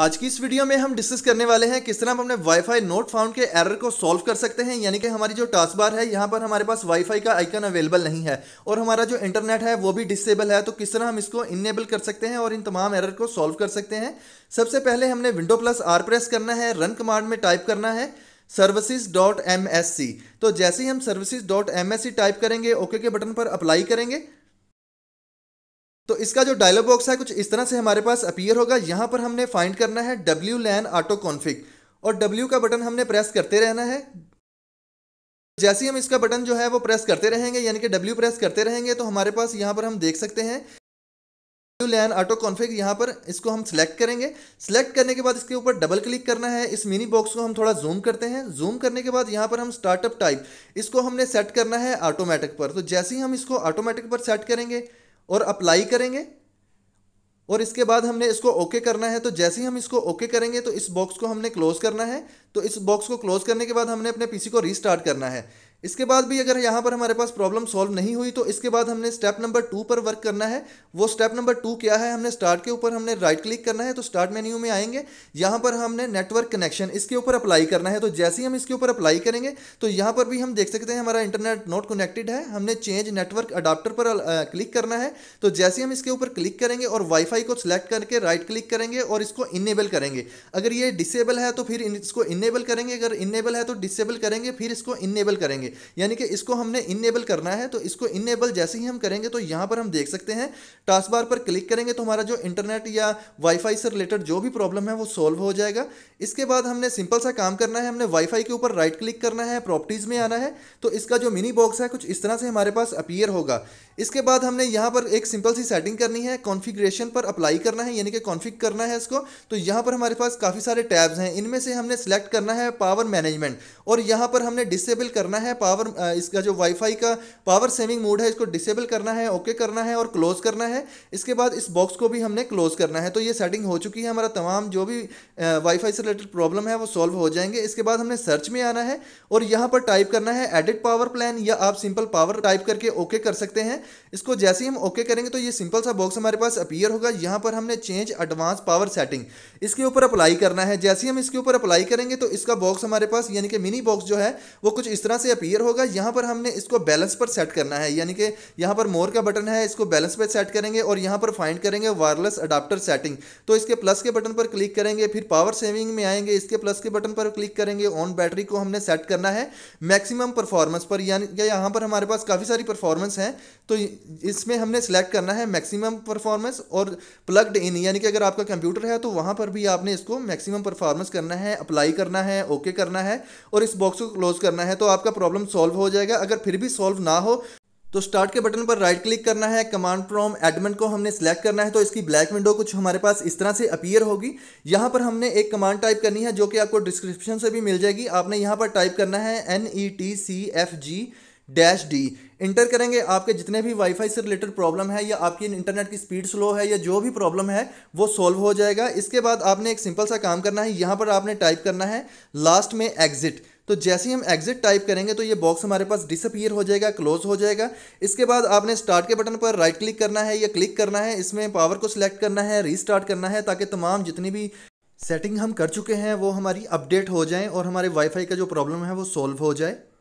आज की इस वीडियो में हम डिस्कस करने वाले हैं किस तरह हम अपने वाईफाई नोट फाउंड के एरर को सॉल्व कर सकते हैं यानी कि हमारी जो टास्क बार है यहाँ पर हमारे पास वाईफाई का आइकन अवेलेबल नहीं है और हमारा जो इंटरनेट है वो भी डिसेबल है तो किस तरह हम इसको इनेबल कर सकते हैं और इन तमाम एरर को सॉल्व कर सकते हैं सबसे पहले हमने विंडो प्लस आर प्रेस करना है रन कमांड में टाइप करना है services dot M S C तो जैसे ही हम सर्विसेज डॉट एम एस सी टाइप करेंगे ओके के बटन पर अप्लाई करेंगे तो इसका जो डायलॉग बॉक्स है कुछ इस तरह से हमारे पास अपीयर होगा यहाँ पर हमने फाइंड करना है डब्ल्यू लैन ऑटो कॉन्फिक और डब्ल्यू का बटन हमने प्रेस करते रहना है जैसे ही हम इसका बटन जो है वो प्रेस करते रहेंगे यानी कि डब्ल्यू प्रेस करते रहेंगे तो हमारे पास यहां पर हम देख सकते हैं लैन ऑटो कॉन्फ़िग यहां पर इसको हम सिलेक्ट करेंगे सिलेक्ट करने के बाद इसके ऊपर डबल क्लिक करना है इस मिनी बॉक्स को हम थोड़ा जूम करते हैं जूम करने के बाद यहां पर हम स्टार्टअप टाइप इसको हमने सेट करना है ऑटोमेटिक पर तो जैसे ही हम इसको ऑटोमेटिक पर सेट करेंगे और अप्लाई करेंगे और इसके बाद हमने इसको ओके okay करना है तो जैसे ही हम इसको ओके okay करेंगे तो इस बॉक्स को हमने क्लोज करना है तो इस बॉक्स को क्लोज करने के बाद हमने अपने पीसी को रीस्टार्ट करना है इसके बाद भी अगर यहाँ पर हमारे पास प्रॉब्लम सॉल्व नहीं हुई तो इसके बाद हमने स्टेप नंबर टू पर वर्क करना है वो स्टेप नंबर टू क्या है हमने स्टार्ट के ऊपर हमने राइट क्लिक करना है तो स्टार्ट मेन्यू में आएंगे यहाँ पर हमने नेटवर्क कनेक्शन इसके ऊपर अप्लाई करना है तो जैसे ही हम इसके ऊपर अप्लाई करेंगे तो यहाँ पर भी हम देख सकते हैं हमारा इंटरनेट नॉट कनेक्टेड है हमने चेंज नेटवर्क अडाप्टर पर क्लिक करना है तो जैसे हम इसके ऊपर क्लिक करेंगे और वाईफाई को सिलेक्ट करके राइट क्लिक करेंगे और इसको इनेबल करेंगे अगर ये डिसेबल है तो फिर इसको इनेबल करेंगे अगर इनेबल है तो डिसेबल करेंगे फिर इसको इनेबल करेंगे यानी कि इसको हमने इनेबल करना है तो इसको इनेबल जैसे ही हम करेंगे तो यहाँ पर हम देख सकते हैं टास्क बार पर क्लिक करेंगे तो हमारा जो इंटरनेट या वाईफाई से रिलेटेड जो भी प्रॉब्लम है वो सॉल्व हो जाएगा इसके बाद हमने सिंपल सा काम करना है हमने वाईफाई के ऊपर राइट क्लिक करना है प्रॉपर्टीज़ में आना है तो इसका जो मिनी बॉक्स है कुछ इस तरह से हमारे पास अपीयर होगा इसके बाद हमने यहाँ पर एक सिंपल सी सेटिंग करनी है कॉन्फ़िगरेशन पर अप्लाई करना है यानी कि कॉन्फ़िग करना है इसको तो यहाँ पर हमारे पास काफ़ी सारे टैब्स हैं इनमें से हमने सेलेक्ट करना है पावर मैनेजमेंट और यहाँ पर हमने डिसेबल करना है पावर uh, इसका जो वाईफाई का पावर सेविंग मोड है इसको डिसेबल करना है ओके करना है और क्लोज़ करना है इसके बाद इस बॉक्स को भी हमने क्लोज़ करना है तो ये सेटिंग हो चुकी है हमारा तमाम जो भी वाईफाई uh, से रिलेटेड प्रॉब्लम है वो सॉल्व हो जाएंगे इसके बाद हमने सर्च में आना है और यहाँ पर टाइप करना है एडिट पावर प्लान या आप सिंपल पावर टाइप करके ओके कर सकते हैं इसको जैसे ही हम ओके करेंगे तो ये सिंपल सा बॉक्स हमारे पास अपीयर होगा यहाँ पर हमने चेंज एडवांस पावर सेटिंग इसके ऊपर अप्लाई करना है जैसे ही हम इसके ऊपर अप्लाई करेंगे तो इसका बॉक्स हमारे पास यानी कि मिनी बॉक्स जो है वो कुछ इस तरह से अपीयर क्लियर होगा यहाँ पर हमने इसको बैलेंस पर सेट करना है यानी कि यहाँ पर मोर का बटन है इसको बैलेंस पर सेट करेंगे और यहाँ पर फाइंड करेंगे वायरलेस अडाप्टर सेटिंग तो इसके प्लस के बटन पर क्लिक करेंगे फिर पावर सेविंग में आएंगे इसके प्लस के बटन पर क्लिक करेंगे ऑन बैटरी को हमने सेट करना है मैक्सिमम परफॉर्मेंस पर यानी कि यहाँ पर हमारे पास काफ़ी सारी परफॉर्मेंस है तो इसमें हमने सेलेक्ट करना है मैक्सिमम परफॉर्मेंस और प्लग्ड इन यानी कि अगर आपका कंप्यूटर है तो वहाँ पर भी आपने इसको मैक्सिमम परफॉर्मेंस करना है अप्लाई करना है ओके करना है और इस बॉक्स को क्लोज करना है तो आपका प्रॉब्लम प्रॉब्लम सॉल्व हो जाएगा अगर फिर भी सॉल्व ना हो तो स्टार्ट के बटन पर राइट क्लिक करना है कमांड फ्रॉम एडमिन को हमने सेलेक्ट करना है तो इसकी ब्लैक विंडो कुछ हमारे पास इस तरह से अपीयर होगी यहाँ पर हमने एक कमांड टाइप करनी है जो कि आपको डिस्क्रिप्शन से भी मिल जाएगी आपने यहाँ पर टाइप करना है N E T C F G dash D enter करेंगे आपके जितने भी वाईफाई से रिलेटेड प्रॉब्लम है या आपकी इंटरनेट की स्पीड स्लो है या जो भी प्रॉब्लम है वो सॉल्व हो जाएगा इसके बाद आपने एक सिंपल सा काम करना है यहाँ पर आपने टाइप करना है लास्ट में एग्जिट तो जैसे ही हम एग्जिट टाइप करेंगे तो ये बॉक्स हमारे पास डिसअपियर हो जाएगा क्लोज हो जाएगा इसके बाद आपने स्टार्ट के बटन पर राइट क्लिक करना है या क्लिक करना है इसमें पावर को सिलेक्ट करना है रीस्टार्ट करना है ताकि तमाम जितनी भी सेटिंग हम कर चुके हैं वो हमारी अपडेट हो जाएं और हमारे वाईफाई का जो प्रॉब्लम है वो सॉल्व हो जाए